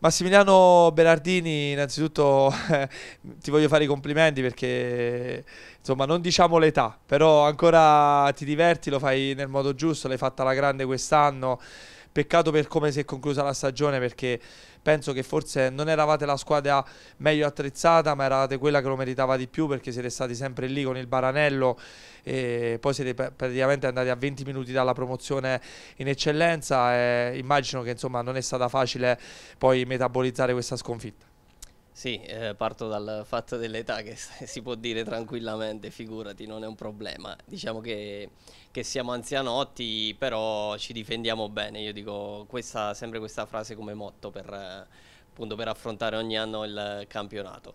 Massimiliano Berardini, innanzitutto eh, ti voglio fare i complimenti perché insomma non diciamo l'età, però ancora ti diverti, lo fai nel modo giusto, l'hai fatta alla grande quest'anno. Peccato per come si è conclusa la stagione perché penso che forse non eravate la squadra meglio attrezzata, ma eravate quella che lo meritava di più perché siete stati sempre lì con il Baranello e poi siete praticamente andati a 20 minuti dalla promozione in eccellenza. e immagino che insomma non è stata facile poi metabolizzare questa sconfitta. Sì, eh, parto dal fatto dell'età che si può dire tranquillamente, figurati, non è un problema. Diciamo che, che, siamo anzianotti, però ci difendiamo bene. Io dico questa, sempre questa frase come motto per, appunto per affrontare ogni anno il campionato.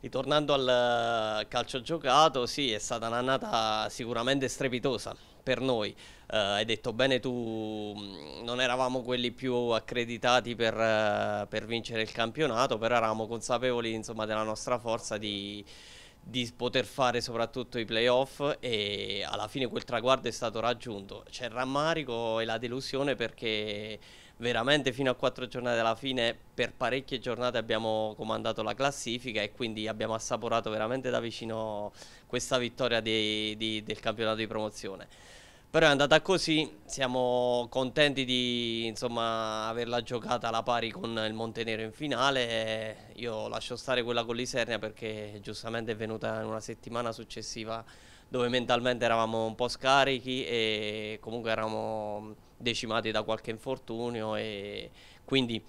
Ritornando al eh, calcio giocato, sì, è stata un'annata sicuramente strepitosa per noi. Uh, hai detto bene tu, non eravamo quelli più accreditati per, uh, per vincere il campionato, però eravamo consapevoli insomma, della nostra forza di di poter fare soprattutto i playoff e alla fine quel traguardo è stato raggiunto. C'è il rammarico e la delusione perché veramente fino a quattro giornate alla fine per parecchie giornate abbiamo comandato la classifica e quindi abbiamo assaporato veramente da vicino questa vittoria di, di, del campionato di promozione. Però è andata così, siamo contenti di insomma, averla giocata alla pari con il Montenero in finale. Io lascio stare quella con l'Isernia perché giustamente è venuta in una settimana successiva dove mentalmente eravamo un po' scarichi e comunque eravamo decimati da qualche infortunio e quindi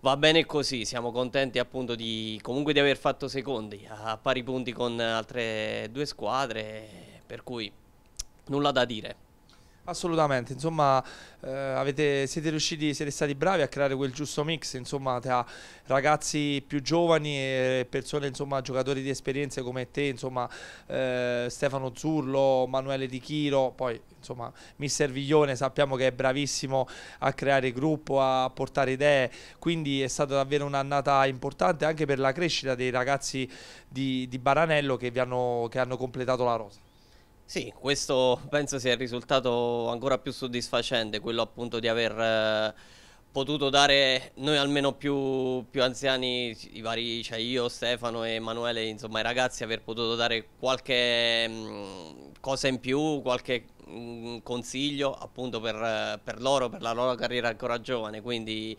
va bene così, siamo contenti appunto di, comunque di aver fatto secondi a pari punti con altre due squadre, per cui nulla da dire. Assolutamente, insomma eh, avete, siete riusciti, siete stati bravi a creare quel giusto mix insomma, tra ragazzi più giovani e persone, insomma, giocatori di esperienze come te, insomma, eh, Stefano Zurlo, Manuele Di Chiro, poi insomma, mister Viglione sappiamo che è bravissimo a creare gruppo, a portare idee, quindi è stata davvero un'annata importante anche per la crescita dei ragazzi di, di Baranello che, hanno, che hanno completato la rosa. Sì, questo penso sia il risultato ancora più soddisfacente, quello appunto di aver eh, potuto dare noi almeno più, più anziani, vari, cioè io, Stefano e Emanuele, insomma i ragazzi, aver potuto dare qualche mh, mm, cosa in più, qualche mh, mm, consiglio appunto per, per loro, per la loro carriera ancora giovane, quindi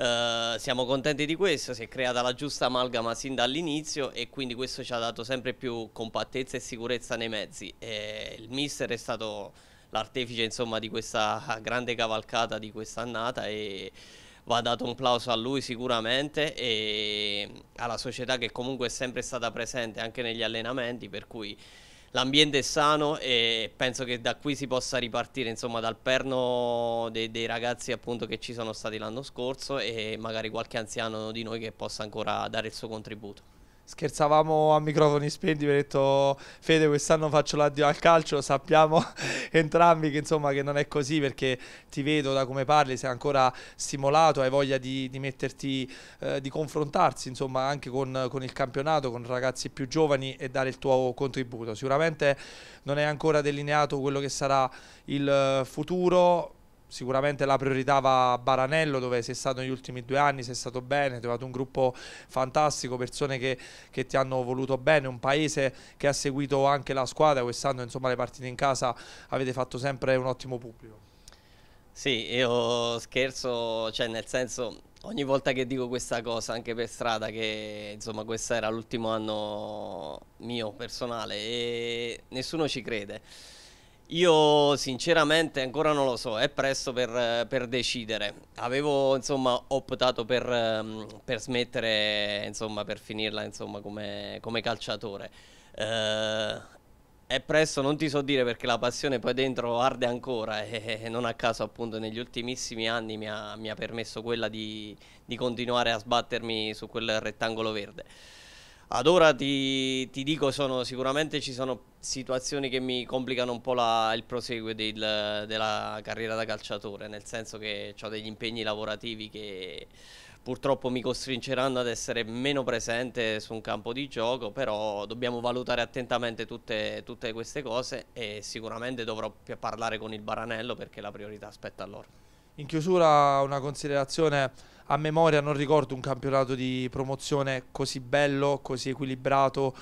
eh, siamo contenti di questo, si è creata la giusta amalgama sin dall'inizio e quindi questo ci ha dato sempre più compattezza e sicurezza nei mezzi. E il mister è stato l'artefice insomma, di questa grande cavalcata di quest'annata e va dato un plauso a lui sicuramente e alla società che comunque è sempre stata presente anche negli allenamenti per cui l'ambiente è sano e penso che da qui si possa ripartire insomma dal perno dei, dei ragazzi appunto che ci sono stati l'anno scorso e magari qualche anziano di noi che possa ancora dare il suo contributo. Scherzavamo a microfoni spenti, mi ha detto Fede quest'anno faccio l'addio al calcio, sappiamo entrambi che insomma che non è così perché ti vedo da come parli, sei ancora stimolato, hai voglia di, di metterti, eh, di confrontarsi insomma anche con, con, il campionato, con ragazzi più giovani e dare il tuo contributo. Sicuramente non è ancora delineato quello che sarà il eh, futuro, Sicuramente la priorità va a Baranello dove sei stato negli ultimi due anni, sei stato bene, hai trovato un gruppo fantastico, persone che, che, ti hanno voluto bene, un paese che ha seguito anche la squadra, quest'anno insomma le partite in casa avete fatto sempre un ottimo pubblico. Sì, io scherzo, cioè nel senso ogni volta che dico questa cosa anche per strada che insomma questo era l'ultimo anno mio personale e nessuno ci crede io sinceramente ancora non lo so, è presto per, per decidere. Avevo insomma optato per, ehm, per smettere, insomma per finirla insomma, come, come calciatore. Eh, è presto, non ti so dire perché la passione poi dentro arde ancora e, e non a caso appunto negli ultimissimi anni mi ha, mi ha permesso quella di, di continuare a sbattermi su quel rettangolo verde. Ad ora ti, ti dico, sono, sicuramente ci sono situazioni che mi complicano un po' la, il proseguo del, della carriera da calciatore, nel senso che ho degli impegni lavorativi che purtroppo mi costringeranno ad essere meno presente su un campo di gioco, però dobbiamo valutare attentamente tutte, tutte queste cose e sicuramente dovrò parlare con il Baranello perché la priorità aspetta loro. In chiusura una considerazione a memoria, non ricordo un campionato di promozione così bello, così equilibrato.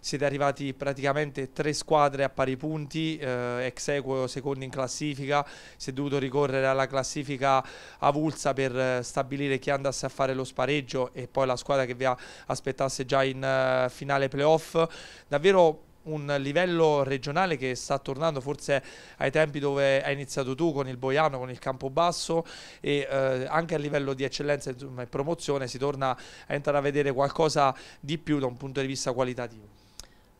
Siete arrivati praticamente tre squadre a pari punti, eh, ex equo secondi in classifica, si è dovuto ricorrere alla classifica avulsa per stabilire chi andasse a fare lo spareggio e poi la squadra che vi aspettasse già in uh, finale playoff. Davvero un livello regionale che sta tornando forse ai tempi dove hai iniziato tu con il Boiano, con il Campobasso e eh, anche a livello di eccellenza insomma, e promozione si torna a entrare a vedere qualcosa di più da un punto di vista qualitativo.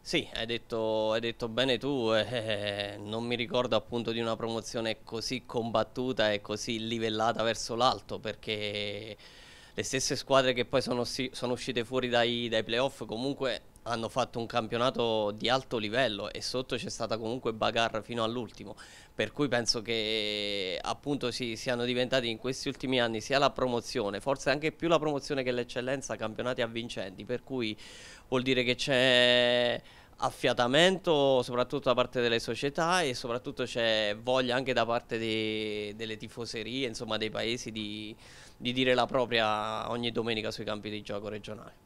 Sì, hai detto, hai detto bene tu, eh, eh non mi ricordo appunto di una promozione così combattuta e così livellata verso l'alto perché le stesse squadre che poi sono, sono uscite fuori dai, dai playoff comunque hanno fatto un campionato di alto livello e sotto c'è stata comunque bagarra fino all'ultimo, per cui penso che appunto si siano diventati in questi ultimi anni sia la promozione, forse anche più la promozione che l'eccellenza, campionati avvincenti, per cui vuol dire che c'è affiatamento soprattutto da parte delle società e soprattutto c'è voglia anche da parte dei, delle tifoserie, insomma dei paesi di, di dire la propria ogni domenica sui campi di gioco regionali.